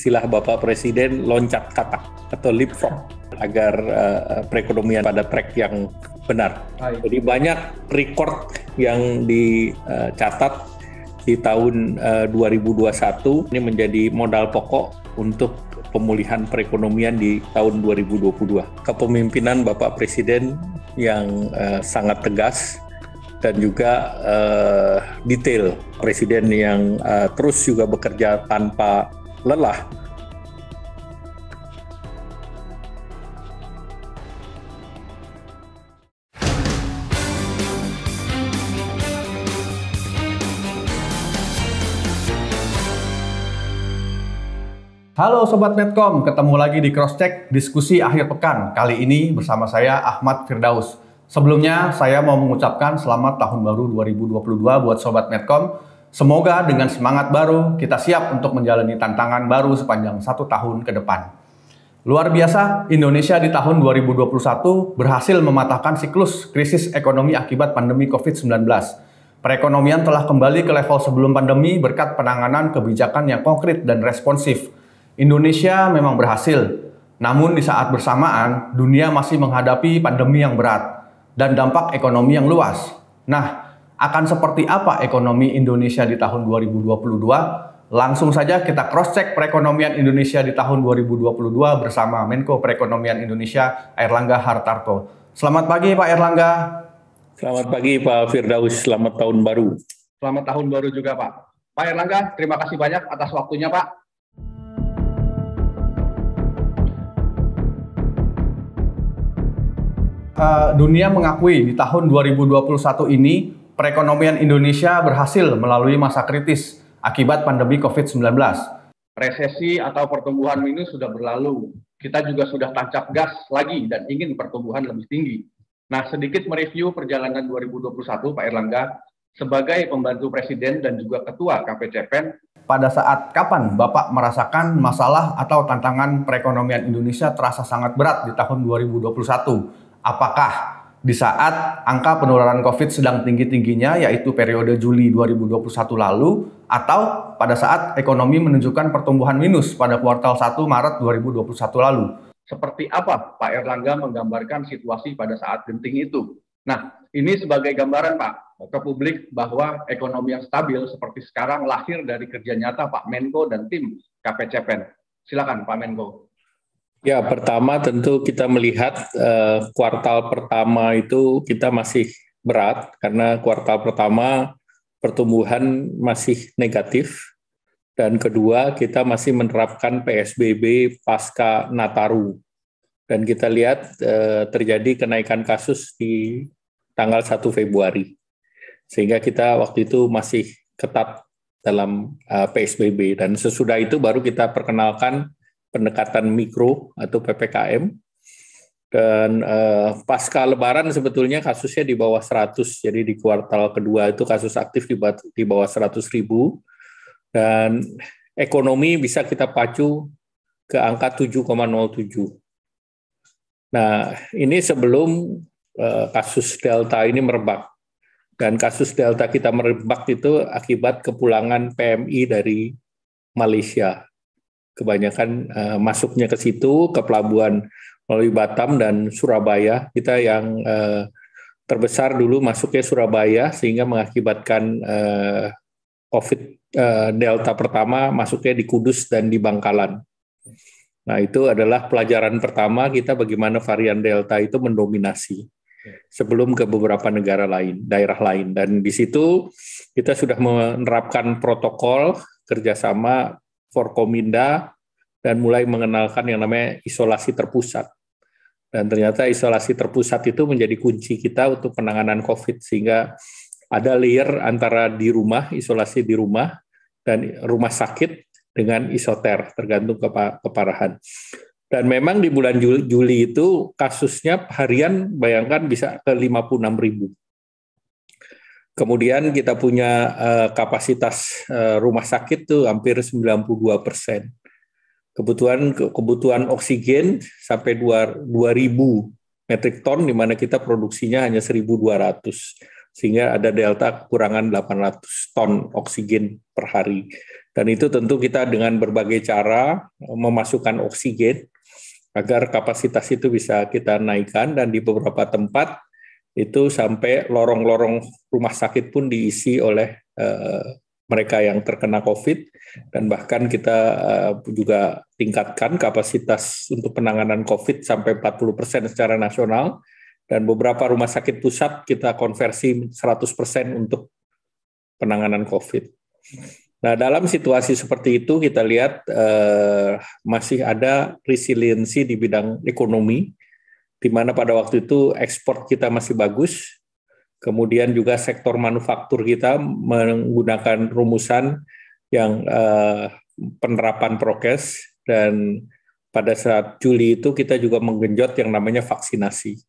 istilah Bapak Presiden loncat kata atau leapfrog agar uh, perekonomian pada track yang benar. Jadi banyak record yang dicatat di tahun eh, uh, 2021 ini menjadi modal pokok untuk pemulihan perekonomian di tahun 2022. Kepemimpinan Bapak Presiden yang uh, sangat tegas dan juga uh, detail presiden yang uh, terus juga bekerja tanpa lelah. Halo Sobat Netcom, ketemu lagi di Crosscheck Diskusi Akhir Pekan. Kali ini bersama saya Ahmad Firdaus. Sebelumnya saya mau mengucapkan selamat tahun baru 2022 buat Sobat Netcom Semoga dengan semangat baru kita siap untuk menjalani tantangan baru sepanjang satu tahun ke depan. Luar biasa, Indonesia di tahun 2021 berhasil mematahkan siklus krisis ekonomi akibat pandemi COVID-19. Perekonomian telah kembali ke level sebelum pandemi berkat penanganan kebijakan yang konkret dan responsif. Indonesia memang berhasil, namun di saat bersamaan dunia masih menghadapi pandemi yang berat dan dampak ekonomi yang luas. Nah, akan seperti apa ekonomi Indonesia di tahun 2022? Langsung saja kita cross-check perekonomian Indonesia di tahun 2022 bersama Menko Perekonomian Indonesia Erlangga Hartarto. Selamat pagi Pak Erlangga. Selamat pagi Pak Firdaus, selamat tahun baru. Selamat tahun baru juga Pak. Pak Erlangga, terima kasih banyak atas waktunya Pak. Uh, dunia mengakui di tahun 2021 ini perekonomian Indonesia berhasil melalui masa kritis akibat pandemi COVID-19. Resesi atau pertumbuhan minus sudah berlalu. Kita juga sudah tancap gas lagi dan ingin pertumbuhan lebih tinggi. Nah, sedikit mereview perjalanan 2021 Pak Erlangga sebagai pembantu presiden dan juga ketua KPCPEN. Pada saat kapan Bapak merasakan masalah atau tantangan perekonomian Indonesia terasa sangat berat di tahun 2021? Apakah di saat angka penularan COVID sedang tinggi-tingginya yaitu periode Juli 2021 lalu atau pada saat ekonomi menunjukkan pertumbuhan minus pada kuartal 1 Maret 2021 lalu. Seperti apa Pak Erlangga menggambarkan situasi pada saat genting itu? Nah, ini sebagai gambaran Pak ke publik bahwa ekonomi yang stabil seperti sekarang lahir dari kerja nyata Pak Menko dan tim KPCPEN. Silakan Pak Menko. Ya, pertama tentu kita melihat uh, kuartal pertama itu kita masih berat karena kuartal pertama pertumbuhan masih negatif dan kedua kita masih menerapkan PSBB pasca Nataru. Dan kita lihat uh, terjadi kenaikan kasus di tanggal 1 Februari. Sehingga kita waktu itu masih ketat dalam uh, eh, PSBB dan sesudah itu baru kita perkenalkan pendekatan mikro atau PPKM dan eh, pasca lebaran sebetulnya kasusnya di bawah 100 jadi di kuartal kedua itu kasus aktif di, di bawah 100 ribu dan ekonomi bisa kita pacu ke angka 7,07 nah ini sebelum eh, kasus delta ini merebak dan kasus delta kita merebak itu akibat kepulangan PMI dari Malaysia kebanyakan uh, masuknya ke situ ke pelabuhan melalui Batam dan Surabaya. Kita yang uh, terbesar dulu masuknya Surabaya sehingga mengakibatkan uh, COVID uh, Delta pertama masuknya di Kudus dan di Bangkalan. Nah, itu adalah pelajaran pertama kita bagaimana varian Delta itu mendominasi sebelum ke beberapa negara lain, daerah lain. Dan di situ kita sudah menerapkan protokol kerjasama Forkominda dan mulai mengenalkan yang namanya isolasi terpusat. Dan ternyata isolasi terpusat itu menjadi kunci kita untuk penanganan COVID sehingga ada layer antara di rumah, isolasi di rumah dan rumah sakit dengan isoter tergantung keparahan. Dan memang di bulan Juli itu kasusnya harian bayangkan bisa ke 56 ribu. Kemudian kita punya eh, kapasitas eh, rumah sakit tuh hampir 92 persen. Kebutuhan kebutuhan oksigen sampai dua 2.000 metrik ton, di mana kita produksinya hanya 1.200, sehingga ada delta kekurangan 800 ton oksigen per hari. Dan itu tentu kita dengan berbagai cara eh, memasukkan oksigen agar kapasitas itu bisa kita naikkan dan di beberapa tempat itu sampai lorong-lorong rumah sakit pun diisi oleh uh, mereka yang terkena COVID dan bahkan kita uh, juga tingkatkan kapasitas untuk penanganan COVID sampai 40 persen secara nasional dan beberapa rumah sakit pusat kita konversi 100 persen untuk penanganan COVID. Nah dalam situasi seperti itu kita lihat uh, masih ada resiliensi di bidang ekonomi di mana pada waktu itu ekspor kita masih bagus, kemudian juga sektor manufaktur kita menggunakan rumusan yang eh, penerapan prokes dan pada saat Juli itu kita juga menggenjot yang namanya vaksinasi.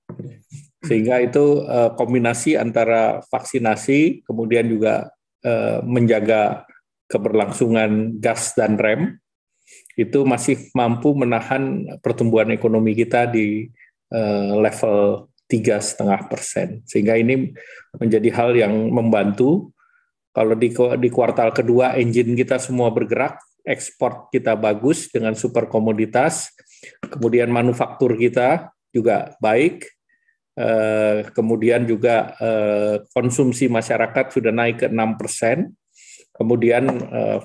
Sehingga itu eh, kombinasi antara vaksinasi kemudian juga eh, menjaga keberlangsungan gas dan rem itu masih mampu menahan pertumbuhan ekonomi kita di Eh, level tiga setengah persen sehingga ini menjadi hal yang membantu kalau di di kuartal kedua engine kita semua bergerak ekspor kita bagus dengan super komoditas kemudian manufaktur kita juga baik eh, kemudian juga eh, konsumsi masyarakat sudah naik ke enam persen kemudian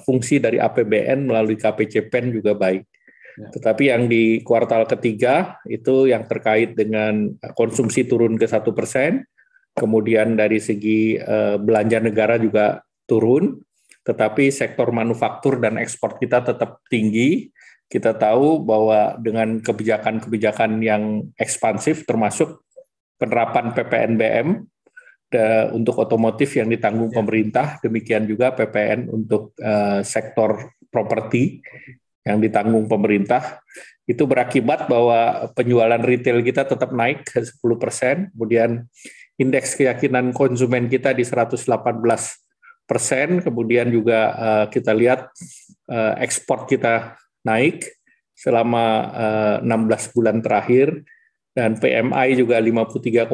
fungsi dari APBN melalui KPCPEN juga baik Ya. Tetapi yang di kuartal ketiga itu yang terkait dengan eh, konsumsi turun ke satu persen, kemudian dari segi eh, belanja negara juga turun, tetapi sektor manufaktur dan ekspor kita tetap tinggi. Kita tahu bahwa dengan kebijakan-kebijakan yang ekspansif, termasuk penerapan PPNBM untuk otomotif yang ditanggung ya. pemerintah, demikian juga PPN untuk eh, sektor properti yang ditanggung pemerintah itu berakibat bahwa penjualan retail kita tetap naik ke 10 persen, kemudian indeks keyakinan konsumen kita di 118 persen, kemudian juga eh, kita lihat uh, ekspor kita naik selama uh, eh, 16 bulan terakhir, dan PMI juga 53,5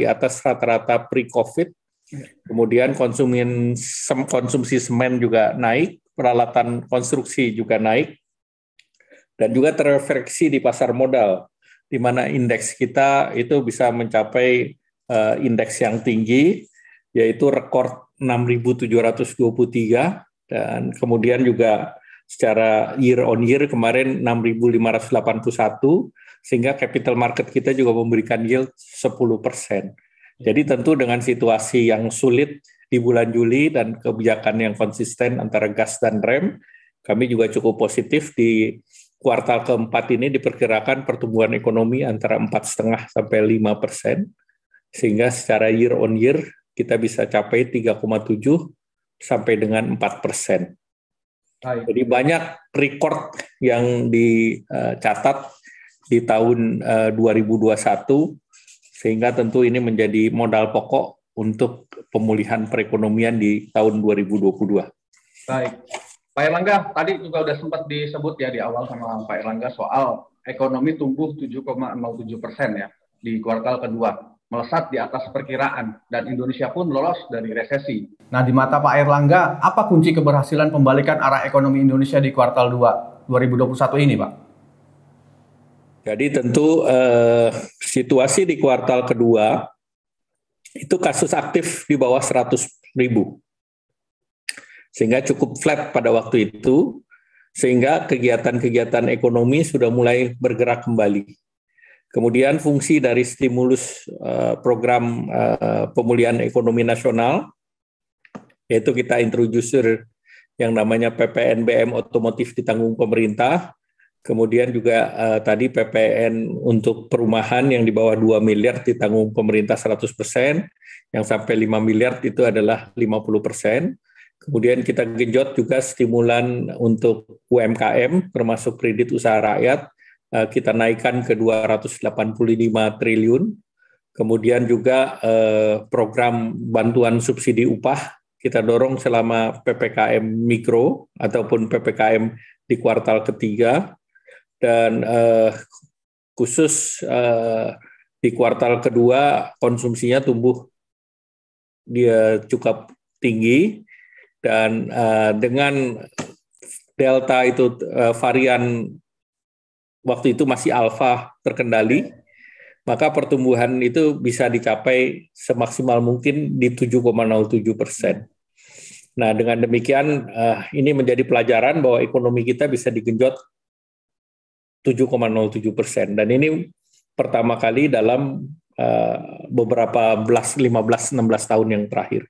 di atas rata-rata pre-COVID, kemudian konsumen, konsumsi semen juga naik, peralatan konstruksi juga naik, dan juga terefleksi di pasar modal di mana indeks kita itu bisa mencapai uh, indeks yang tinggi yaitu rekor 6723 dan kemudian juga secara year on year kemarin 6581 sehingga capital market kita juga memberikan yield 10%. persen. Jadi tentu dengan situasi yang sulit di bulan Juli dan kebijakan yang konsisten antara gas dan rem kami juga cukup positif di kuartal keempat ini diperkirakan pertumbuhan ekonomi antara empat setengah sampai lima persen, sehingga secara year on year kita bisa capai 3,7 sampai dengan 4 persen. Jadi banyak record yang dicatat di tahun 2021, eh, sehingga tentu ini menjadi modal pokok untuk pemulihan perekonomian di tahun 2022. Baik. Pak Erlangga, tadi juga sudah sempat disebut ya di awal sama Pak Erlangga soal ekonomi tumbuh 7,07 persen ya di kuartal kedua melesat di atas perkiraan dan Indonesia pun lolos dari resesi. Nah, di mata Pak Erlangga, apa kunci keberhasilan pembalikan arah ekonomi Indonesia di kuartal 2 2021 ini, Pak? Jadi tentu eh, situasi di kuartal kedua itu kasus aktif di bawah 100 ribu sehingga cukup flat pada waktu itu, sehingga kegiatan-kegiatan ekonomi sudah mulai bergerak kembali. Kemudian fungsi dari stimulus eh, program eh, pemulihan ekonomi nasional, yaitu kita introducer yang namanya PPNBM otomotif ditanggung pemerintah, kemudian juga uh, tadi PPN untuk perumahan yang di bawah 2 miliar ditanggung pemerintah 100%, yang sampai 5 miliar itu adalah 50%, Kemudian kita genjot juga stimulan untuk UMKM, termasuk kredit usaha rakyat, eh, kita naikkan ke 285 triliun. Kemudian juga eh, program bantuan subsidi upah kita dorong selama PPKM mikro ataupun PPKM di kuartal ketiga dan eh, khusus di kuartal kedua konsumsinya tumbuh dia cukup tinggi dan uh, dengan delta itu uh, varian waktu itu masih alfa terkendali maka pertumbuhan itu bisa dicapai semaksimal mungkin di 7,07 persen. Nah, dengan demikian uh, ini menjadi pelajaran bahwa ekonomi kita bisa digenjot 7,07 persen. Dan ini pertama kali dalam uh, beberapa belas, 15, 16 tahun yang terakhir.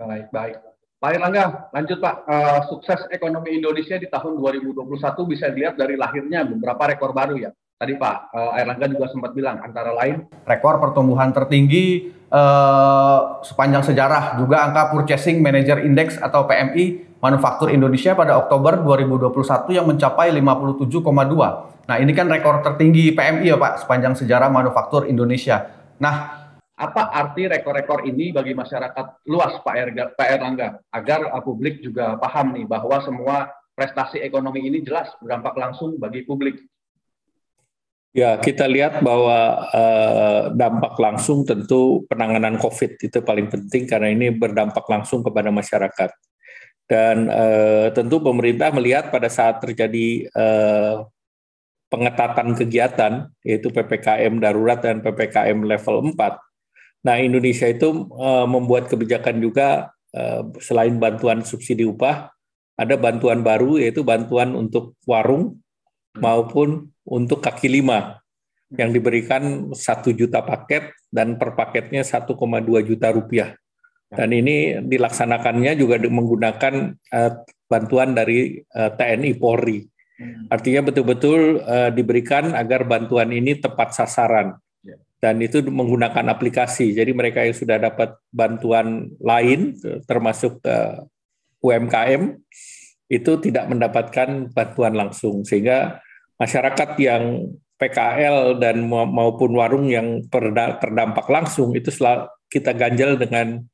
Baik, baik. Pak Erlangga, lanjut Pak. Uh, sukses ekonomi Indonesia di tahun 2021 bisa dilihat dari lahirnya beberapa rekor baru ya. Tadi Pak uh, Erlangga juga sempat bilang antara lain rekor pertumbuhan tertinggi uh, sepanjang sejarah juga angka Purchasing Manager Index atau PMI Manufaktur Indonesia pada Oktober 2021 yang mencapai 57,2. Nah, ini kan rekor tertinggi PMI ya Pak sepanjang sejarah manufaktur Indonesia. Nah, apa arti rekor-rekor ini bagi masyarakat luas Pak, Erga, Pak Erlangga? Agar uh, publik juga paham nih bahwa semua prestasi ekonomi ini jelas berdampak langsung bagi publik. Ya, kita lihat bahwa eh, dampak langsung tentu penanganan COVID itu paling penting karena ini berdampak langsung kepada masyarakat. Dan eh, tentu pemerintah melihat pada saat terjadi eh, pengetatan kegiatan, yaitu PPKM darurat dan PPKM level 4, Nah, Indonesia itu eh, membuat kebijakan juga eh, selain bantuan subsidi upah, ada bantuan baru yaitu bantuan untuk warung hmm. maupun untuk kaki lima yang diberikan satu juta paket dan per paketnya 1,2 juta rupiah. Ya. Dan ini dilaksanakannya juga menggunakan eh, bantuan dari uh, TNI Polri. Hmm. Artinya betul-betul diberikan agar bantuan ini tepat sasaran dan itu menggunakan aplikasi. Jadi mereka yang sudah dapat bantuan lain, termasuk eh, UMKM, itu tidak mendapatkan bantuan langsung. Sehingga masyarakat yang PKL dan maupun warung yang terdampak langsung itu kita ganjal dengan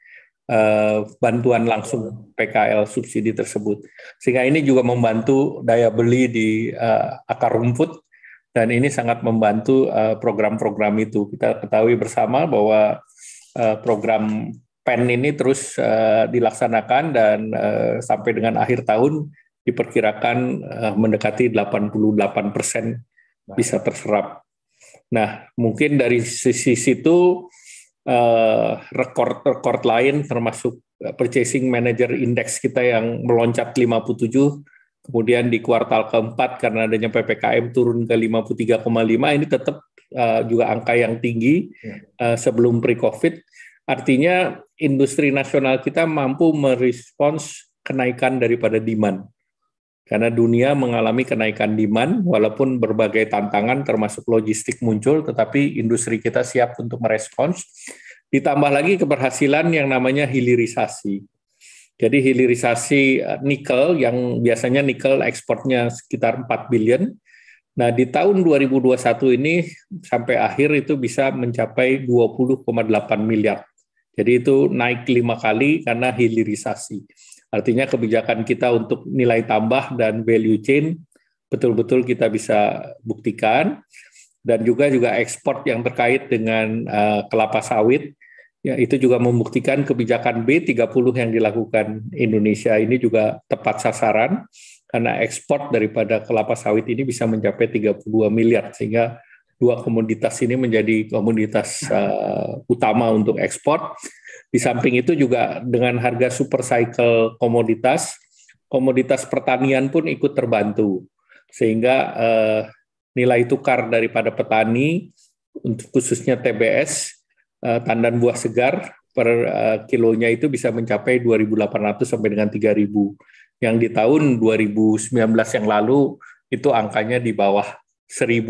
eh, bantuan langsung PKL subsidi tersebut. Sehingga ini juga membantu daya beli di eh, akar rumput dan ini sangat membantu eh, program-program uh, itu. Kita ketahui bersama bahwa uh, program PEN ini terus uh, dilaksanakan dan uh, sampai dengan akhir tahun diperkirakan uh, mendekati 88 persen bisa terserap. Nah, mungkin dari sisi situ rekor rekor-rekor lain termasuk purchasing manager index kita yang meloncat 57 kemudian di kuartal keempat karena adanya PPKM turun ke 53,5 ini tetap uh, juga angka yang tinggi uh, sebelum pre-COVID. Artinya industri nasional kita mampu merespons kenaikan daripada demand. Karena dunia mengalami kenaikan demand walaupun berbagai tantangan termasuk logistik muncul tetapi industri kita siap untuk merespons. Ditambah lagi keberhasilan yang namanya hilirisasi jadi hilirisasi eh, nikel yang biasanya nikel ekspornya sekitar 4 billion. Nah, di tahun 2021 ini sampai akhir itu bisa mencapai 20,8 miliar. Jadi itu naik lima kali karena hilirisasi. Artinya kebijakan kita untuk nilai tambah dan value chain betul-betul kita bisa buktikan dan juga juga ekspor yang terkait dengan eh, kelapa sawit Ya, itu juga membuktikan kebijakan B30 yang dilakukan Indonesia ini juga tepat sasaran karena ekspor daripada kelapa sawit ini bisa mencapai 32 miliar sehingga dua komoditas ini menjadi komoditas uh, utama untuk ekspor. Di samping itu juga dengan harga super cycle komoditas, komoditas pertanian pun ikut terbantu sehingga uh, nilai tukar daripada petani untuk khususnya TBS Eh, tandan buah segar per eh, kilonya itu bisa mencapai 2.800 sampai dengan 3.000. Yang di tahun 2019 yang lalu itu angkanya di bawah 1.000.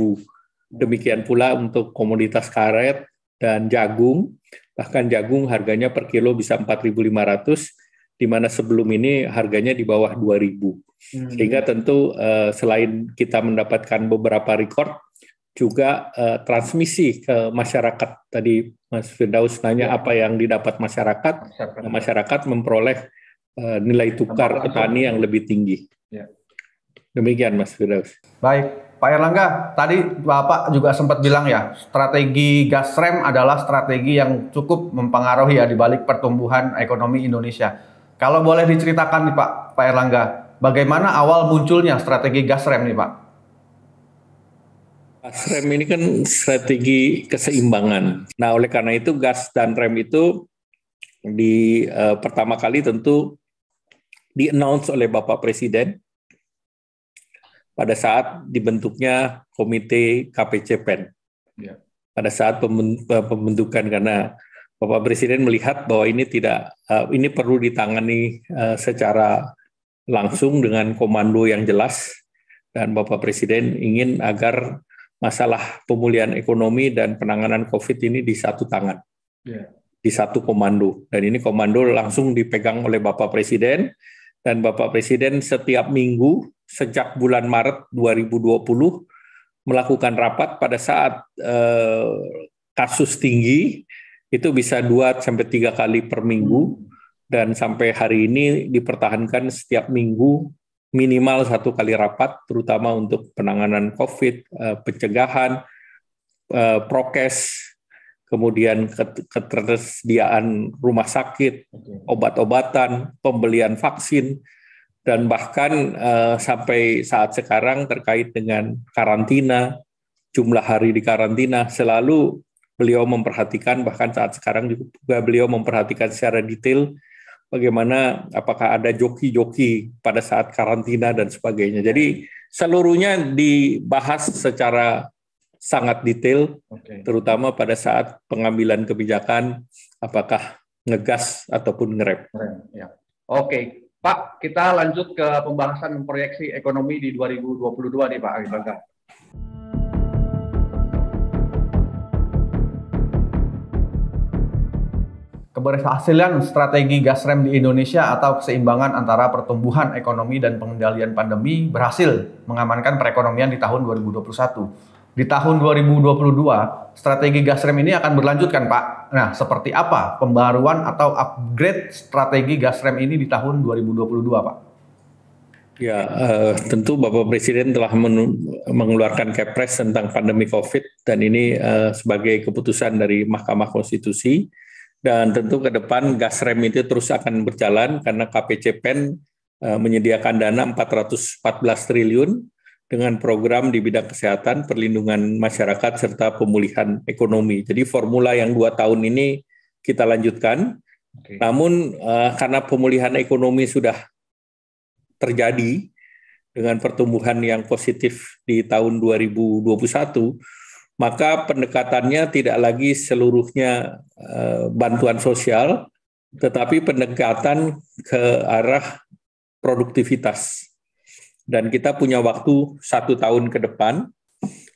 Demikian pula untuk komoditas karet dan jagung, bahkan jagung harganya per kilo bisa 4.500 di mana sebelum ini harganya di bawah 2.000. Hmm. Sehingga tentu eh, selain kita mendapatkan beberapa rekor juga transmisi ke masyarakat tadi Mas Firdaus nanya iya. apa yang didapat masyarakat, masyarakat, nah, masyarakat memperoleh uh, nilai tukar Tempat petani langsung. yang lebih tinggi. Ya. Demikian Mas Firdaus. Baik, Pak Erlangga, tadi Bapak juga sempat bilang ya, strategi gas rem adalah strategi yang cukup mempengaruhi ya di balik pertumbuhan ekonomi Indonesia. Kalau boleh diceritakan nih Pak, Pak Erlangga, bagaimana awal munculnya strategi gas rem nih Pak? rem ini kan strategi keseimbangan. Nah, oleh karena itu gas dan rem itu di uh, pertama kali tentu di announce oleh Bapak Presiden pada saat dibentuknya Komite KPCPEN. Ya. Pada saat eh, pembentukan karena Bapak Presiden melihat bahwa ini tidak uh, ini perlu ditangani uh, secara langsung dengan komando yang jelas dan Bapak Presiden ingin agar masalah pemulihan ekonomi dan penanganan COVID ini di satu tangan, yeah. di satu komando. Dan ini komando langsung dipegang oleh Bapak Presiden, dan Bapak Presiden setiap minggu sejak bulan Maret 2020 melakukan rapat pada saat eh, kasus tinggi itu bisa dua sampai tiga kali per minggu dan sampai hari ini dipertahankan setiap minggu minimal satu kali rapat, terutama untuk penanganan COVID, eh, pencegahan, eh, prokes, kemudian ketersediaan rumah sakit, obat-obatan, pembelian vaksin, dan bahkan eh, sampai saat sekarang terkait dengan karantina, jumlah hari di karantina, selalu beliau memperhatikan, bahkan saat sekarang juga beliau memperhatikan secara detail bagaimana apakah ada joki-joki pada saat karantina dan sebagainya. Jadi seluruhnya dibahas secara sangat detail, okay. terutama pada saat pengambilan kebijakan apakah ngegas ataupun ngerem. Ya. Oke, okay. Pak, kita lanjut ke pembahasan proyeksi ekonomi di 2022 nih Pak Agibangga. keberhasilan strategi gas rem di Indonesia atau keseimbangan antara pertumbuhan ekonomi dan pengendalian pandemi berhasil mengamankan perekonomian di tahun 2021. Di tahun 2022, strategi gas rem ini akan berlanjutkan, Pak. Nah, seperti apa pembaruan atau upgrade strategi gas rem ini di tahun 2022, Pak? Ya, uh, tentu Bapak Presiden telah mengeluarkan Kepres tentang pandemi COVID dan ini uh, sebagai keputusan dari Mahkamah Konstitusi dan tentu ke depan gas rem itu terus akan berjalan karena KPC KPCPEN e, menyediakan dana 414 triliun dengan program di bidang kesehatan, perlindungan masyarakat, serta pemulihan ekonomi. Jadi formula yang dua tahun ini kita lanjutkan. Okay. Namun e, karena pemulihan ekonomi sudah terjadi dengan pertumbuhan yang positif di tahun 2021, maka pendekatannya tidak lagi seluruhnya eh, bantuan sosial, tetapi pendekatan ke arah produktivitas. Dan kita punya waktu satu tahun ke depan.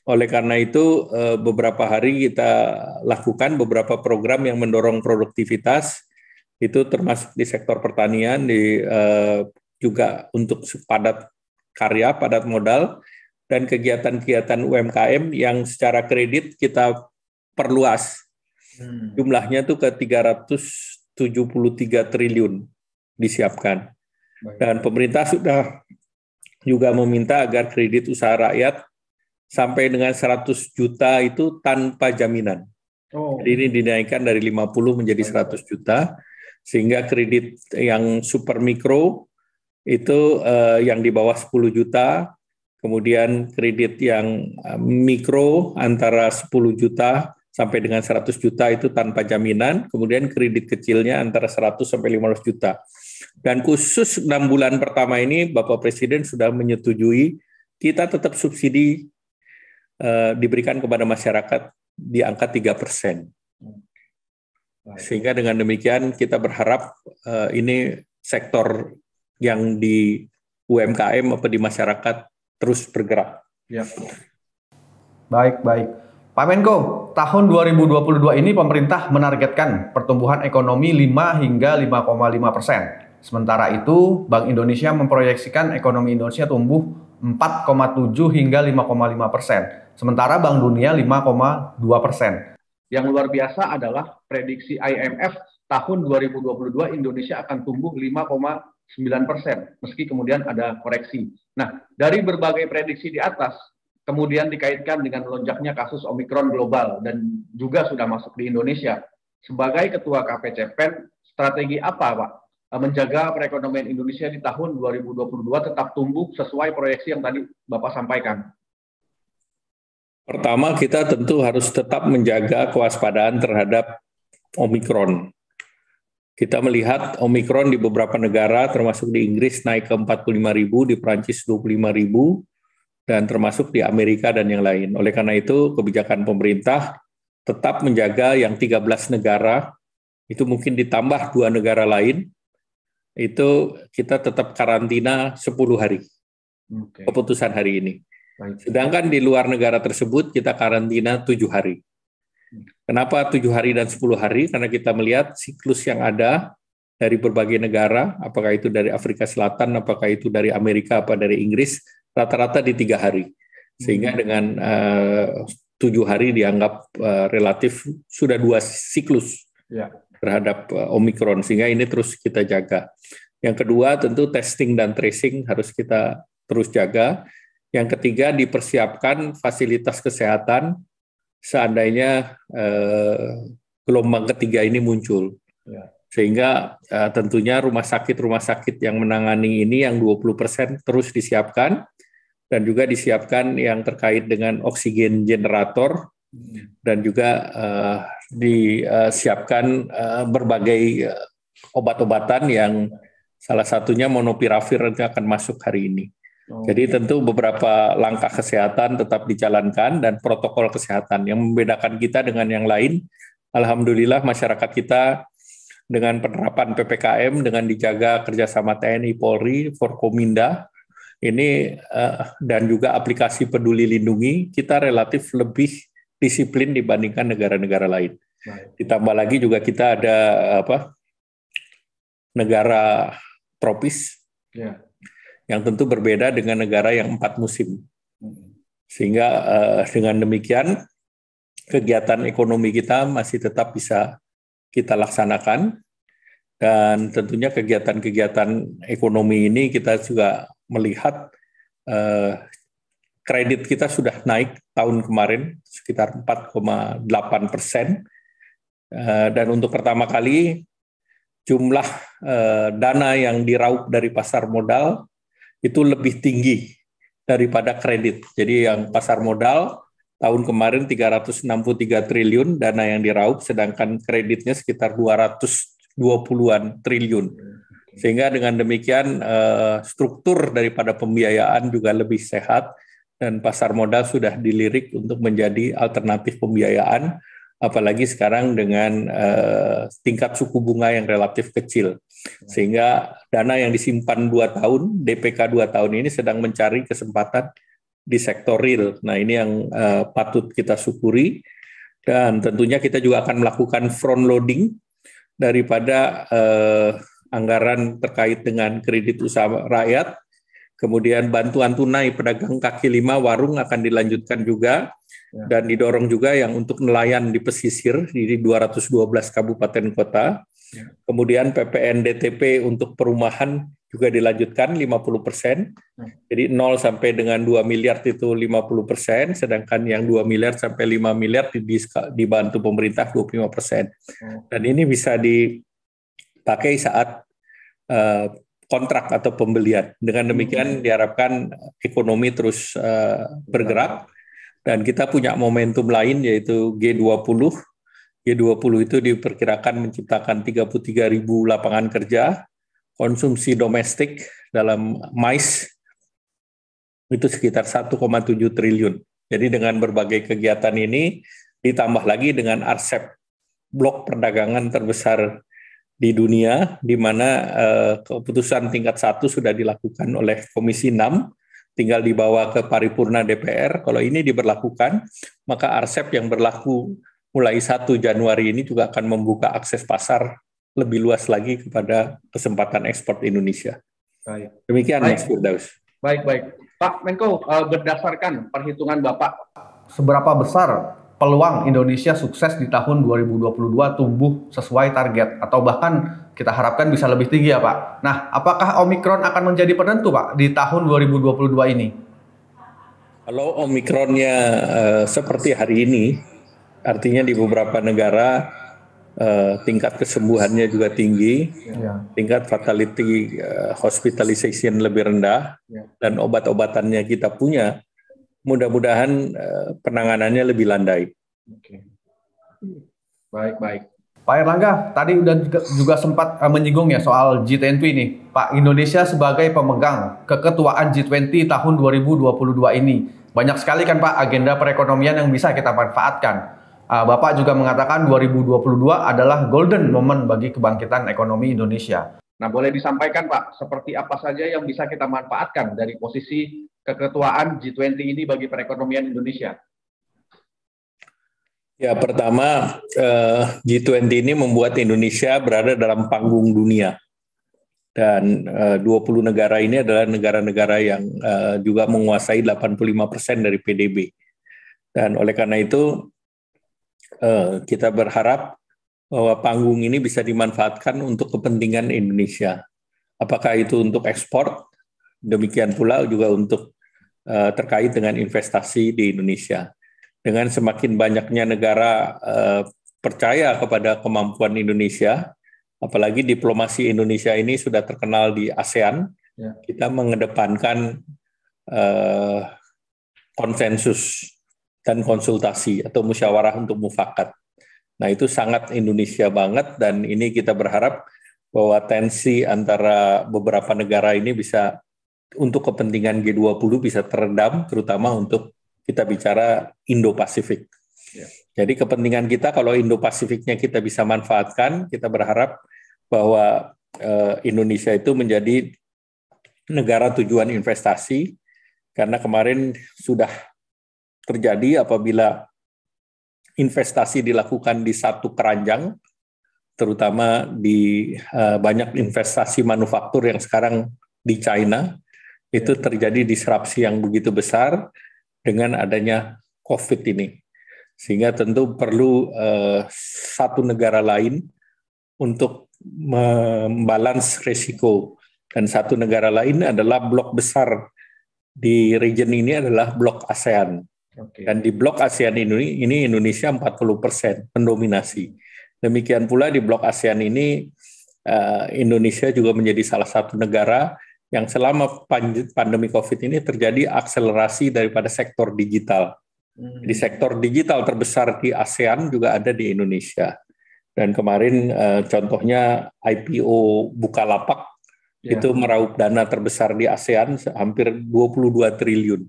Oleh karena itu, eh, beberapa hari kita lakukan beberapa program yang mendorong produktivitas, itu termasuk di sektor pertanian, di eh, juga untuk padat karya, padat modal, dan kegiatan-kegiatan UMKM yang secara kredit kita perluas. Hmm. Jumlahnya tuh ke 373 triliun disiapkan. Dan pemerintah sudah juga meminta agar kredit usaha rakyat sampai dengan 100 juta itu tanpa jaminan. Oh. Jadi ini dinaikkan dari 50 menjadi 100 juta sehingga kredit yang super mikro itu eh, yang di bawah 10 juta kemudian kredit yang eh, mikro antara 10 juta sampai dengan 100 juta itu tanpa jaminan, kemudian kredit kecilnya antara 100 sampai 500 juta. Dan khusus 6 bulan pertama ini Bapak Presiden sudah menyetujui kita tetap subsidi eh, diberikan kepada masyarakat di angka 3 persen. Sehingga dengan demikian kita berharap eh, ini sektor yang di UMKM atau di masyarakat terus bergerak. Ya. Baik, baik. Pak Menko, tahun 2022 ini pemerintah menargetkan pertumbuhan ekonomi 5 hingga 5,5 persen. Sementara itu, Bank Indonesia memproyeksikan ekonomi Indonesia tumbuh 4,7 hingga 5,5 persen. Sementara Bank Dunia 5,2 persen. Yang luar biasa adalah prediksi IMF tahun 2022 Indonesia akan tumbuh 5, 9%, meski kemudian ada koreksi. Nah, dari berbagai prediksi di atas, kemudian dikaitkan dengan lonjaknya kasus Omikron global dan juga sudah masuk di Indonesia. Sebagai Ketua KPCPEN, strategi apa Pak eh, menjaga perekonomian Indonesia di tahun 2022 tetap tumbuh sesuai proyeksi yang tadi Bapak sampaikan? Pertama, kita tentu harus tetap menjaga kewaspadaan terhadap Omikron. Kita melihat Omikron di beberapa negara, termasuk di Inggris naik ke 45 ribu, di Prancis 25 ribu, dan termasuk di Amerika dan yang lain. Oleh karena itu, kebijakan pemerintah tetap menjaga yang 13 negara, itu mungkin ditambah dua negara lain, itu kita tetap karantina 10 hari. Okay. Keputusan hari ini. Sedangkan di luar negara tersebut kita karantina tujuh hari. Kenapa tujuh hari dan sepuluh hari? Karena kita melihat siklus yang ada dari berbagai negara, apakah itu dari Afrika Selatan, apakah itu dari Amerika, apa dari Inggris, rata-rata di tiga hari. Sehingga hmm. dengan eh, tujuh hari dianggap eh, relatif sudah dua siklus ya. terhadap eh, Omikron, sehingga ini terus kita jaga. Yang kedua tentu testing dan tracing harus kita terus jaga. Yang ketiga dipersiapkan fasilitas kesehatan seandainya eh, gelombang ketiga ini muncul. Ya. Sehingga eh, tentunya rumah sakit-rumah sakit yang menangani ini yang 20% terus disiapkan dan juga disiapkan yang terkait dengan oksigen generator hmm. dan juga eh, disiapkan eh, berbagai eh, obat-obatan yang salah satunya monopiravir akan masuk hari ini. Oh. Jadi tentu beberapa langkah kesehatan tetap dijalankan dan protokol kesehatan yang membedakan kita dengan yang lain. Alhamdulillah masyarakat kita dengan penerapan PPKM dengan dijaga kerjasama TNI Polri, Forkominda ini eh, dan juga aplikasi Peduli Lindungi kita relatif lebih disiplin dibandingkan negara-negara lain. Ditambah lagi juga kita ada apa negara tropis. Ya yang tentu berbeda dengan negara yang empat musim. Sehingga uh, dengan demikian kegiatan ekonomi kita masih tetap bisa kita laksanakan dan tentunya kegiatan-kegiatan ekonomi ini kita juga melihat uh, kredit kita sudah naik tahun kemarin sekitar 4,8 persen uh, dan untuk pertama kali jumlah uh, dana yang diraup dari pasar modal itu lebih tinggi daripada kredit. Jadi yang pasar modal tahun kemarin 363 triliun dana yang diraup, sedangkan kreditnya sekitar 220-an triliun. Sehingga dengan demikian eh, struktur daripada pembiayaan juga lebih sehat dan pasar modal sudah dilirik untuk menjadi alternatif pembiayaan, apalagi sekarang dengan eh, tingkat suku bunga yang relatif kecil. Nah, sehingga dana yang disimpan 2 tahun, DPK 2 tahun ini sedang mencari kesempatan di sektor real. Nah, ini yang uh, patut kita syukuri dan tentunya kita juga akan melakukan front loading daripada uh, anggaran terkait dengan kredit usaha rakyat. Kemudian bantuan tunai pedagang kaki lima warung akan dilanjutkan juga ya. dan didorong juga yang untuk nelayan di pesisir di 212 kabupaten kota Ya. Kemudian PPN DTP untuk perumahan juga dilanjutkan 50 persen. Hmm. Jadi 0 sampai dengan 2 miliar itu 50 persen, sedangkan yang 2 miliar sampai 5 miliar dibantu pemerintah 25 persen. Hmm. Dan ini bisa dipakai saat eh, kontrak atau pembelian. Dengan demikian hmm. diharapkan ekonomi terus eh, bergerak dan kita punya momentum lain yaitu G20 G20 itu diperkirakan menciptakan 33 ribu lapangan kerja, konsumsi domestik dalam mais itu sekitar 1,7 triliun. Jadi dengan berbagai kegiatan ini ditambah lagi dengan RCEP, blok perdagangan terbesar di dunia, di mana eh, keputusan tingkat satu sudah dilakukan oleh Komisi 6, tinggal dibawa ke paripurna DPR. Kalau ini diberlakukan, maka RCEP yang berlaku mulai 1 Januari ini juga akan membuka akses pasar lebih luas lagi kepada kesempatan ekspor Indonesia. Baik. Demikian baik. Mas Firdaus. Baik, baik. Pak Menko, eh, berdasarkan perhitungan Bapak, seberapa besar peluang Indonesia sukses di tahun 2022 tumbuh sesuai target atau bahkan kita harapkan bisa lebih tinggi ya Pak. Nah, apakah Omikron akan menjadi penentu Pak di tahun 2022 ini? Kalau Omikronnya eh, seperti hari ini, Artinya di beberapa negara eh, tingkat kesembuhannya juga tinggi, ya. tingkat fatality eh, hospitalization lebih rendah, ya. dan obat-obatannya kita punya, mudah-mudahan eh, penanganannya lebih landai. Baik, baik. Pak Erlangga, tadi udah juga, juga sempat eh, menyinggung ya soal G20 ini. Pak Indonesia sebagai pemegang keketuaan G20 tahun 2022 ini. Banyak sekali kan Pak agenda perekonomian yang bisa kita manfaatkan. Ah, Bapak juga mengatakan 2022 adalah golden moment bagi kebangkitan ekonomi Indonesia. Nah, boleh disampaikan Pak, seperti apa saja yang bisa kita manfaatkan dari posisi keketuaan G20 ini bagi perekonomian Indonesia? Ya, pertama eh, G20 ini membuat Indonesia berada dalam panggung dunia. Dan 20 eh, negara ini adalah negara-negara yang eh, juga menguasai 85% dari PDB. Dan oleh karena itu, Eh, hmm. kita berharap bahwa panggung ini bisa dimanfaatkan untuk kepentingan Indonesia. Apakah itu untuk ekspor, demikian pula juga untuk uh, terkait dengan investasi di Indonesia. Dengan semakin banyaknya negara uh, percaya kepada kemampuan Indonesia, apalagi diplomasi Indonesia ini sudah terkenal di ASEAN, ya. kita mengedepankan uh, konsensus dan konsultasi atau musyawarah untuk mufakat. Nah, itu sangat Indonesia banget dan ini kita berharap bahwa tensi antara beberapa negara ini bisa untuk kepentingan G20 bisa teredam terutama untuk kita bicara Indo-Pasifik. Ya. Jadi kepentingan kita kalau Indo-Pasifiknya kita bisa manfaatkan, kita berharap bahwa eh, Indonesia itu menjadi negara tujuan investasi karena kemarin sudah terjadi apabila investasi dilakukan di satu keranjang, terutama di eh, banyak investasi manufaktur yang sekarang di China, itu ya. terjadi disrupsi yang begitu besar dengan adanya COVID ini. Sehingga tentu perlu uh, satu negara lain untuk membalans risiko. Dan satu negara lain adalah blok besar di region ini adalah blok ASEAN. Okay. Dan di blok ASEAN ini, ini Indonesia 40 persen mendominasi. Demikian pula di blok ASEAN ini eh, Indonesia juga menjadi salah satu negara yang selama pandemi COVID ini terjadi akselerasi daripada sektor digital. Hmm. Di sektor digital terbesar di ASEAN juga ada di Indonesia. Dan kemarin eh, contohnya IPO Bukalapak ya. itu meraup dana terbesar di ASEAN hampir 22 triliun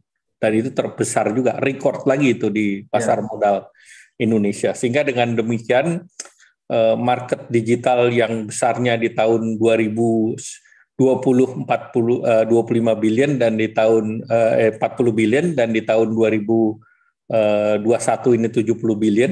dan itu terbesar juga record lagi itu di pasar yeah. modal Indonesia sehingga dengan demikian eh, market digital yang besarnya di tahun 2020 40 25 billion dan di tahun eh, 40 eh, billion dan di tahun 2021 eh, ini 70 billion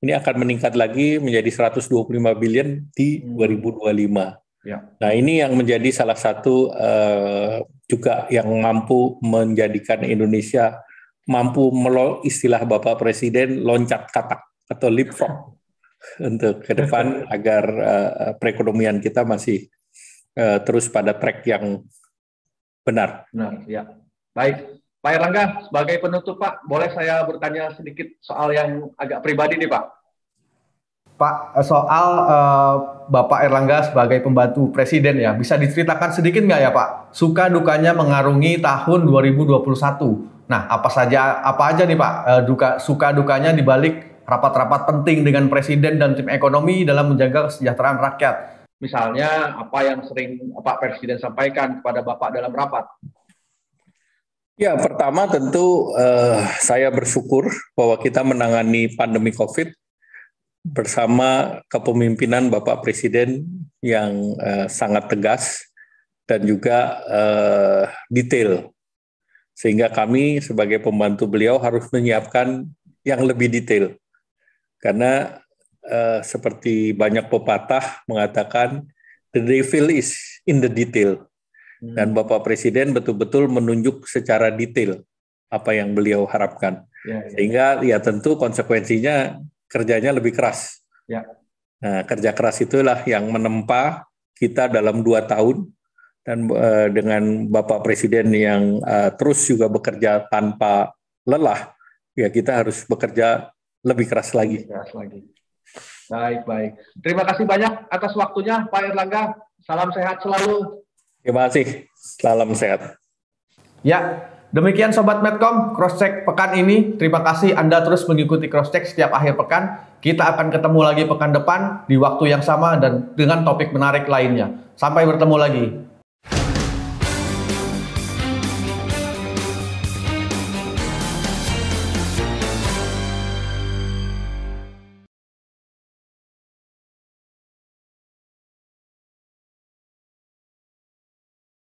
ini akan meningkat lagi menjadi 125 billion di 2025. Hmm. Ya. Nah, ini yang menjadi salah satu uh, juga yang mampu menjadikan Indonesia mampu melol istilah Bapak Presiden loncat katak atau leapfrog untuk ke depan agar uh, perekonomian kita masih uh, terus pada track yang benar. Benar, ya. Baik, Pak Erlangga, sebagai penutup Pak, boleh saya bertanya sedikit soal yang agak pribadi nih Pak? Pak eh, soal uh, Bapak Erlangga sebagai pembantu presiden ya bisa diceritakan sedikit nggak ya Pak suka dukanya mengarungi tahun 2021. Nah apa saja apa aja nih Pak uh, duka suka dukanya dibalik rapat-rapat penting dengan presiden dan tim ekonomi dalam menjaga kesejahteraan rakyat. Misalnya apa yang sering Pak Presiden sampaikan kepada Bapak dalam rapat. Ya pertama tentu uh, saya bersyukur bahwa kita menangani pandemi COVID bersama kepemimpinan Bapak Presiden yang eh, sangat tegas dan juga eh, detail. Sehingga kami sebagai pembantu beliau harus menyiapkan yang lebih detail. Karena eh, seperti banyak pepatah mengatakan the devil is in the detail. Hmm. Dan Bapak Presiden betul-betul menunjuk secara detail apa yang beliau harapkan. Ya, ya. Sehingga ya tentu konsekuensinya kerjanya lebih keras. Ya. Nah, kerja keras itulah yang menempa kita dalam dua tahun dan uh, dengan Bapak Presiden yang uh, terus juga bekerja tanpa lelah, ya kita harus bekerja lebih keras lagi. Lebih keras lagi. Baik, baik. Terima kasih banyak atas waktunya, Pak Erlangga. Salam sehat selalu. Terima kasih. Salam sehat. Ya, Demikian Sobat Medcom, cross-check pekan ini. Terima kasih Anda terus mengikuti cross-check setiap akhir pekan. Kita akan ketemu lagi pekan depan di waktu yang sama dan dengan topik menarik lainnya. Sampai bertemu lagi.